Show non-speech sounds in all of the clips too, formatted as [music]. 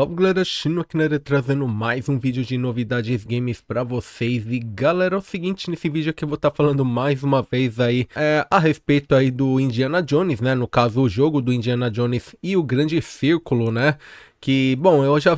Salve galera, Shino aqui na trazendo mais um vídeo de novidades games pra vocês E galera, é o seguinte, nesse vídeo aqui eu vou estar tá falando mais uma vez aí é, A respeito aí do Indiana Jones, né, no caso o jogo do Indiana Jones e o Grande Círculo, né que, bom, eu já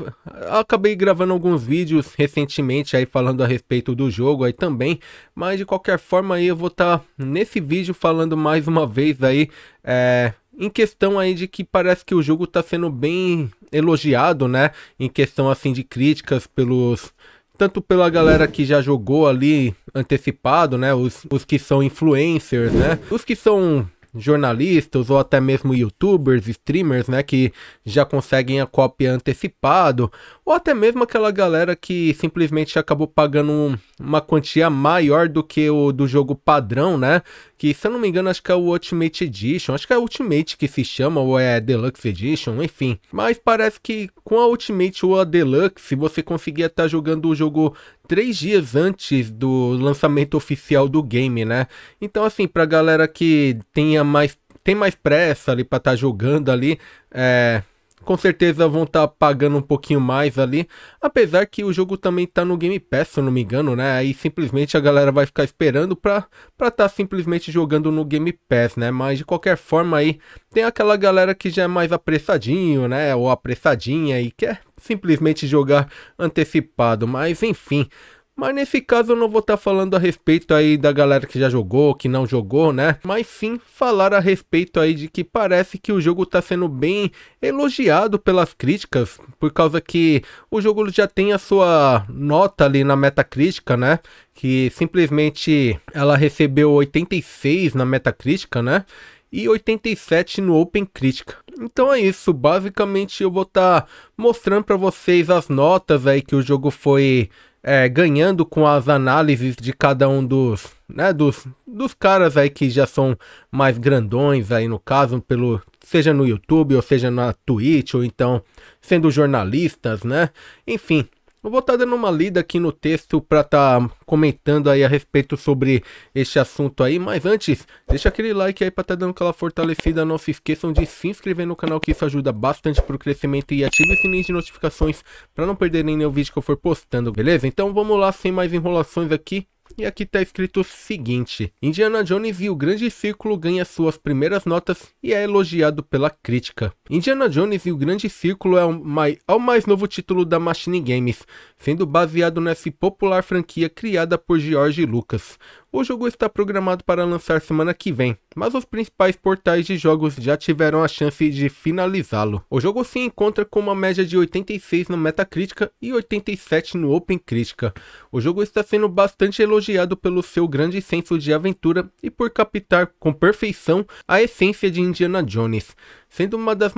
acabei gravando alguns vídeos recentemente aí falando a respeito do jogo aí também, mas de qualquer forma aí eu vou estar tá nesse vídeo falando mais uma vez aí, é, em questão aí de que parece que o jogo está sendo bem elogiado, né? Em questão assim de críticas pelos tanto pela galera que já jogou ali antecipado, né? Os, os que são influencers, né? Os que são jornalistas ou até mesmo youtubers, streamers, né, que já conseguem a cópia antecipado, ou até mesmo aquela galera que simplesmente acabou pagando uma quantia maior do que o do jogo padrão, né? Que se eu não me engano, acho que é o Ultimate Edition, acho que é Ultimate que se chama ou é Deluxe Edition, enfim. Mas parece que com a Ultimate ou a Deluxe, você conseguia estar tá jogando o jogo três dias antes do lançamento oficial do game, né? Então, assim, pra galera que tenha mais, tem mais pressa ali pra estar tá jogando ali, é, com certeza vão estar tá pagando um pouquinho mais ali. Apesar que o jogo também está no Game Pass, se eu não me engano, né? Aí simplesmente a galera vai ficar esperando para estar tá simplesmente jogando no Game Pass, né? Mas de qualquer forma aí, tem aquela galera que já é mais apressadinho, né? Ou apressadinha e quer simplesmente jogar antecipado, mas enfim. Mas nesse caso eu não vou estar tá falando a respeito aí da galera que já jogou, que não jogou, né? Mas sim falar a respeito aí de que parece que o jogo está sendo bem elogiado pelas críticas, por causa que o jogo já tem a sua nota ali na metacrítica, né? Que simplesmente ela recebeu 86 na metacrítica, né? e 87 no Open Crítica. Então é isso, basicamente eu vou estar tá mostrando para vocês as notas aí que o jogo foi é, ganhando com as análises de cada um dos, né, dos, dos caras aí que já são mais grandões aí no caso, pelo seja no YouTube ou seja na Twitch ou então sendo jornalistas, né? Enfim, vou estar tá dando uma lida aqui no texto para estar tá comentando aí a respeito sobre este assunto aí, mas antes, deixa aquele like aí para estar tá dando aquela fortalecida, não se esqueçam de se inscrever no canal que isso ajuda bastante pro crescimento e ative o sininho de notificações para não perder nenhum vídeo que eu for postando, beleza? Então vamos lá, sem mais enrolações aqui, e aqui está escrito o seguinte: Indiana Jones e o Grande Círculo ganha suas primeiras notas e é elogiado pela crítica. Indiana Jones e o Grande Círculo é o mais, é o mais novo título da Machine Games, sendo baseado nessa popular franquia criada por George Lucas. O jogo está programado para lançar semana que vem, mas os principais portais de jogos já tiveram a chance de finalizá-lo. O jogo se encontra com uma média de 86 no Metacritica e 87 no OpenCritica. O jogo está sendo bastante elogiado pelo seu grande senso de aventura e por captar com perfeição a essência de Indiana Jones, sendo uma das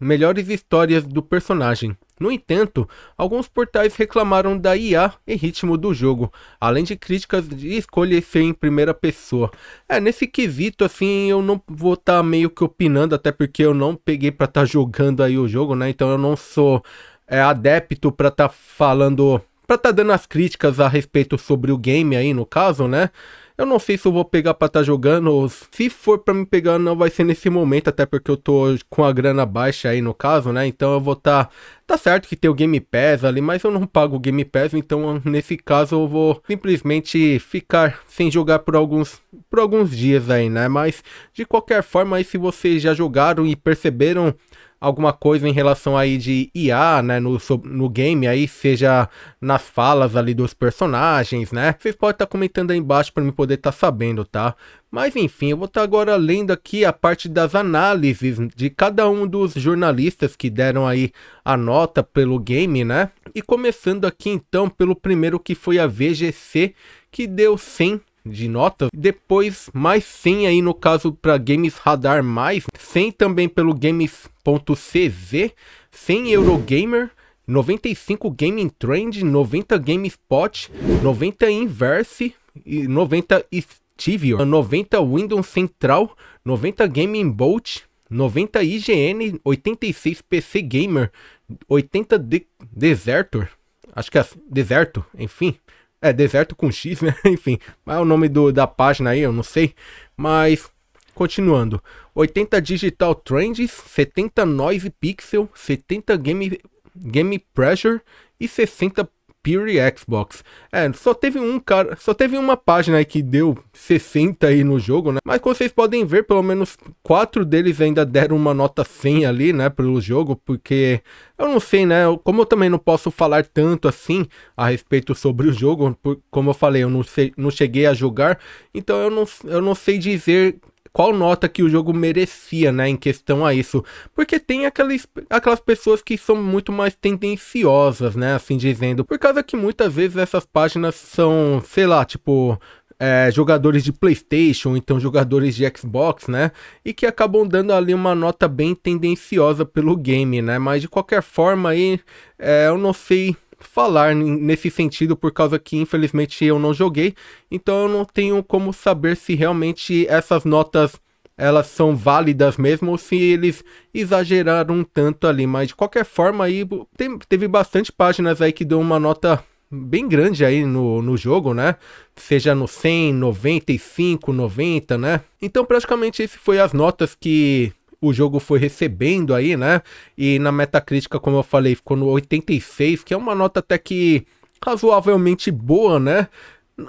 melhores histórias do personagem. No entanto, alguns portais reclamaram da IA e ritmo do jogo, além de críticas de escolher ser em primeira pessoa. É, nesse quesito, assim, eu não vou estar tá meio que opinando, até porque eu não peguei para estar tá jogando aí o jogo, né? Então eu não sou é, adepto para estar tá falando para estar tá dando as críticas a respeito sobre o game aí, no caso, né? Eu não sei se eu vou pegar para estar tá jogando, se for para me pegar não vai ser nesse momento, até porque eu tô com a grana baixa aí no caso, né? Então eu vou estar tá... tá certo que tem o Game Pass ali, mas eu não pago o Game Pass, então nesse caso eu vou simplesmente ficar sem jogar por alguns por alguns dias aí, né? Mas de qualquer forma, aí se vocês já jogaram e perceberam alguma coisa em relação aí de IA, né, no, no game aí, seja nas falas ali dos personagens, né? Vocês podem estar tá comentando aí embaixo para me poder estar tá sabendo, tá? Mas enfim, eu vou estar tá agora lendo aqui a parte das análises de cada um dos jornalistas que deram aí a nota pelo game, né? E começando aqui então pelo primeiro que foi a VGC, que deu 100 de notas Depois, mais 100 aí no caso para Games Radar+, mais 100 também pelo Games.cz, 100 Eurogamer, 95 Gaming Trend, 90 GameSpot, 90 Inverse e 90 Stevio, 90 Windows Central, 90 Gaming Bolt, 90 IGN, 86 PC Gamer, 80 De Desertor, acho que é Deserto, enfim, é, deserto com X, né? [laughs] Enfim, mas é o nome do, da página aí, eu não sei. Mas, continuando. 80 Digital Trends, 70 Noise Pixel, 70 Game, game Pressure e 60 Pure Xbox. É, só teve um cara, só teve uma página aí que deu 60 aí no jogo, né? Mas como vocês podem ver, pelo menos quatro deles ainda deram uma nota 100 ali, né, pelo jogo, porque eu não sei, né? Como eu também não posso falar tanto assim a respeito sobre o jogo, por, como eu falei, eu não sei, não cheguei a jogar, então eu não, eu não sei dizer qual nota que o jogo merecia, né, em questão a isso. Porque tem aquelas, aquelas pessoas que são muito mais tendenciosas, né, assim dizendo. Por causa que muitas vezes essas páginas são, sei lá, tipo, é, jogadores de PlayStation, então jogadores de Xbox, né? E que acabam dando ali uma nota bem tendenciosa pelo game, né? Mas de qualquer forma aí, é, eu não sei falar nesse sentido, por causa que infelizmente eu não joguei, então eu não tenho como saber se realmente essas notas elas são válidas mesmo ou se eles exageraram um tanto ali, mas de qualquer forma aí teve bastante páginas aí que deu uma nota bem grande aí no, no jogo, né? Seja no 100, 95, 90, né? Então praticamente esse foi as notas que o jogo foi recebendo aí, né? E na Metacritica, como eu falei, ficou no 86, que é uma nota até que razoavelmente boa, né?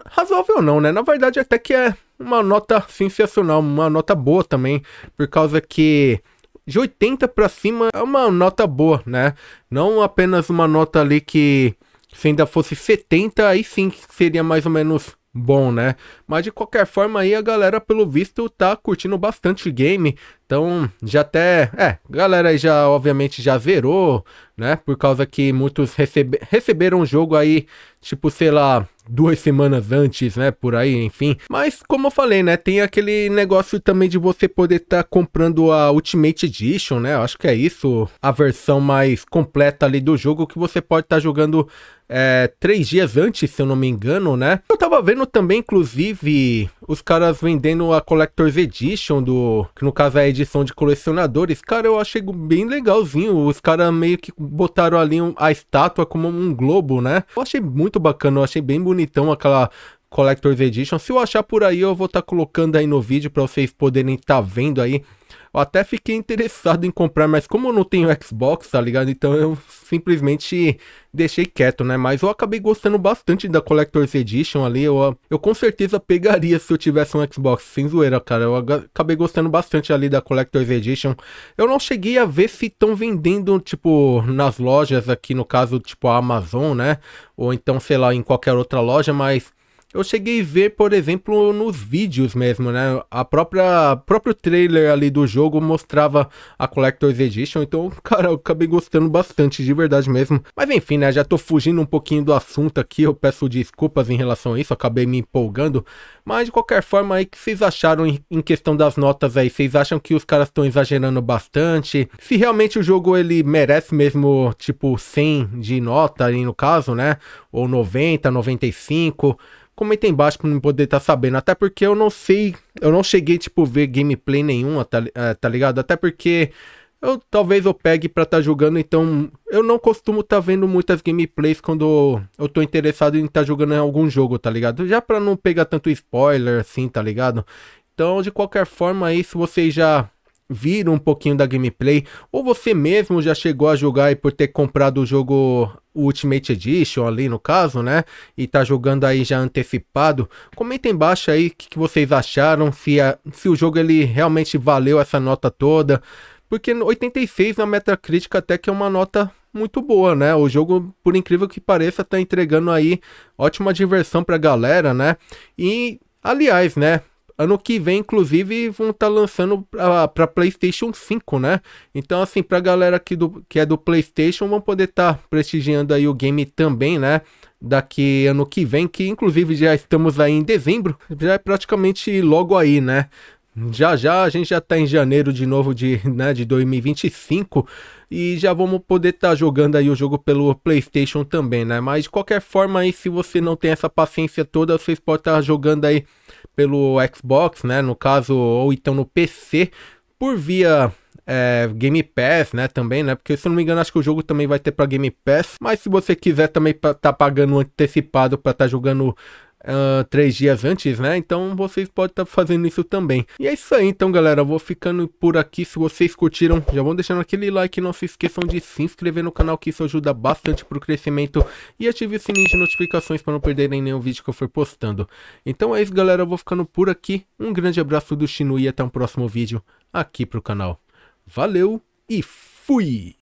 Razoável não, né? Na verdade, até que é uma nota sensacional, uma nota boa também, por causa que de 80 para cima é uma nota boa, né? Não apenas uma nota ali que se ainda fosse 70, aí sim seria mais ou menos bom, né? Mas de qualquer forma aí a galera pelo visto tá curtindo bastante o game, então, já até. É, galera aí já, obviamente, já verou, né? Por causa que muitos recebe, receberam o jogo aí, tipo, sei lá, duas semanas antes, né? Por aí, enfim. Mas, como eu falei, né? Tem aquele negócio também de você poder estar tá comprando a Ultimate Edition, né? Eu acho que é isso. A versão mais completa ali do jogo que você pode estar tá jogando é, três dias antes, se eu não me engano, né? Eu tava vendo também, inclusive, os caras vendendo a Collector's Edition do. Que no caso é a edição de colecionadores. Cara, eu achei bem legalzinho. Os caras meio que botaram ali um, a estátua como um globo, né? Eu achei muito bacana, eu achei bem bonitão aquela Collector's Edition. Se eu achar por aí, eu vou estar tá colocando aí no vídeo para vocês poderem estar tá vendo aí eu até fiquei interessado em comprar, mas como eu não tenho Xbox, tá ligado? Então eu simplesmente deixei quieto, né? Mas eu acabei gostando bastante da Collector's Edition ali. Eu, eu com certeza pegaria se eu tivesse um Xbox, sem zoeira, cara. Eu acabei gostando bastante ali da Collector's Edition. Eu não cheguei a ver se estão vendendo, tipo, nas lojas aqui, no caso, tipo a Amazon, né? Ou então, sei lá, em qualquer outra loja, mas eu cheguei a ver, por exemplo, nos vídeos mesmo, né? A própria próprio trailer ali do jogo mostrava a Collector's Edition, então, [laughs] cara, eu acabei gostando bastante, de verdade mesmo. Mas enfim, né? Já tô fugindo um pouquinho do assunto aqui, eu peço desculpas em relação a isso, acabei me empolgando. Mas de qualquer forma, aí, o que vocês acharam em questão das notas aí? Vocês acham que os caras estão exagerando bastante? Se realmente o jogo ele merece mesmo, tipo, 100 de nota aí no caso, né? Ou 90, 95 comenta aí embaixo pra não poder estar tá sabendo. Até porque eu não sei, eu não cheguei, tipo, ver gameplay nenhuma, tá, eh, tá ligado? Até porque eu talvez eu pegue pra estar tá jogando, então eu não costumo estar tá vendo muitas gameplays quando eu tô interessado em estar tá jogando em algum jogo, tá ligado? Já pra não pegar tanto spoiler assim, tá ligado? Então, de qualquer forma, aí se vocês já viram um pouquinho da gameplay, ou você mesmo já chegou a jogar e por ter comprado o jogo o Ultimate Edition ali no caso, né? E tá jogando aí já antecipado. Comenta embaixo aí o que, que, vocês acharam, se, a, se o jogo ele realmente valeu essa nota toda. Porque 86 na Metacritic até que é uma nota muito boa, né? O jogo, por incrível que pareça, tá entregando aí ótima diversão pra galera, né? E, aliás, né? Ano que vem, inclusive, vão estar tá lançando para PlayStation 5, né? Então, assim, para a galera que, do, que é do PlayStation, vão poder estar tá prestigiando aí o game também, né? Daqui ano que vem, que inclusive já estamos aí em dezembro, já é praticamente logo aí, né? Já já a gente já tá em janeiro de novo de, né, de 2025 e já vamos poder estar tá jogando aí o jogo pelo PlayStation também, né? Mas de qualquer forma aí, se você não tem essa paciência toda, vocês podem estar tá jogando aí pelo Xbox, né? No caso, ou então no PC, por via é, Game Pass, né, também, né, porque se não me engano acho que o jogo também vai ter para Game Pass, mas se você quiser também tá pagando antecipado para estar tá jogando Uh, três dias antes, né? Então vocês podem estar tá fazendo isso também. E é isso aí, então, galera. Eu vou ficando por aqui. Se vocês curtiram, já vão deixando aquele like. Não se esqueçam de se inscrever no canal, que isso ajuda bastante pro crescimento. E ative o sininho de notificações para não perderem nenhum vídeo que eu for postando. Então é isso, galera. Eu vou ficando por aqui. Um grande abraço do Shinu e até um próximo vídeo aqui pro canal. Valeu e fui!